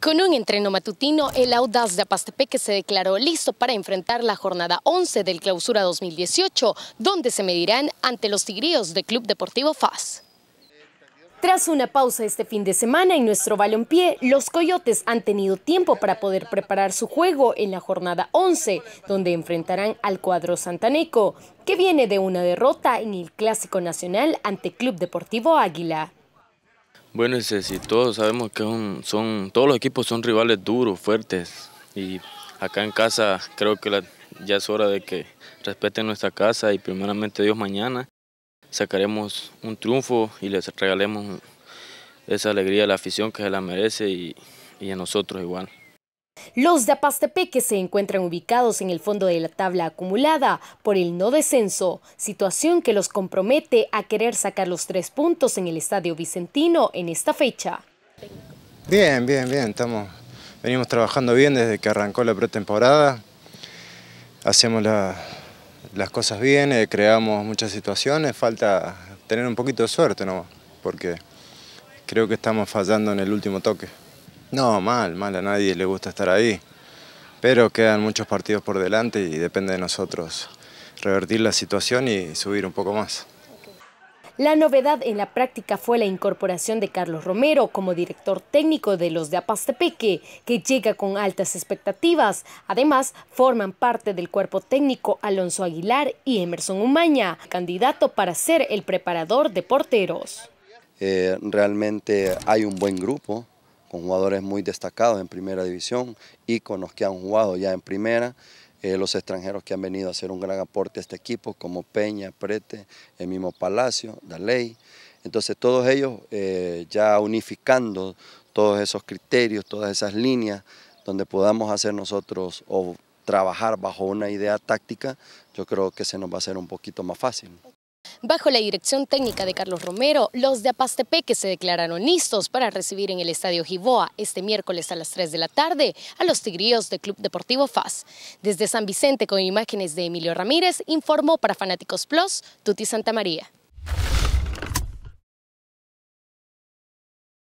Con un entreno matutino, el Audaz de Apastepeque se declaró listo para enfrentar la jornada 11 del Clausura 2018, donde se medirán ante los tigríos de Club Deportivo FAS. Tras una pausa este fin de semana en nuestro balompié, los Coyotes han tenido tiempo para poder preparar su juego en la jornada 11, donde enfrentarán al cuadro santaneco, que viene de una derrota en el Clásico Nacional ante Club Deportivo Águila. Bueno, ese, si todos sabemos que son, todos los equipos son rivales duros, fuertes. Y acá en casa creo que ya es hora de que respeten nuestra casa y primeramente Dios mañana sacaremos un triunfo y les regalemos esa alegría a la afición que se la merece y a nosotros igual. Los de Apastepeque se encuentran ubicados en el fondo de la tabla acumulada por el no descenso, situación que los compromete a querer sacar los tres puntos en el Estadio Vicentino en esta fecha. Bien, bien, bien, estamos, venimos trabajando bien desde que arrancó la pretemporada, hacemos las cosas bien, eh, creamos muchas situaciones, falta tener un poquito de suerte no, porque creo que estamos fallando en el último toque. No, mal, mal, a nadie le gusta estar ahí. Pero quedan muchos partidos por delante y depende de nosotros revertir la situación y subir un poco más. La novedad en la práctica fue la incorporación de Carlos Romero como director técnico de los de Apastepeque, que llega con altas expectativas. Además, forman parte del cuerpo técnico Alonso Aguilar y Emerson Umaña, candidato para ser el preparador de porteros. Eh, realmente hay un buen grupo, con jugadores muy destacados en primera división, y con los que han jugado ya en primera, eh, los extranjeros que han venido a hacer un gran aporte a este equipo, como Peña, Prete, el mismo Palacio, Daley. Entonces todos ellos eh, ya unificando todos esos criterios, todas esas líneas, donde podamos hacer nosotros o trabajar bajo una idea táctica, yo creo que se nos va a hacer un poquito más fácil. Bajo la dirección técnica de Carlos Romero, los de Apastepeque se declararon listos para recibir en el Estadio Giboa este miércoles a las 3 de la tarde a los tigríos del Club Deportivo FAS. Desde San Vicente, con imágenes de Emilio Ramírez, informó para Fanáticos Plus, Tuti María.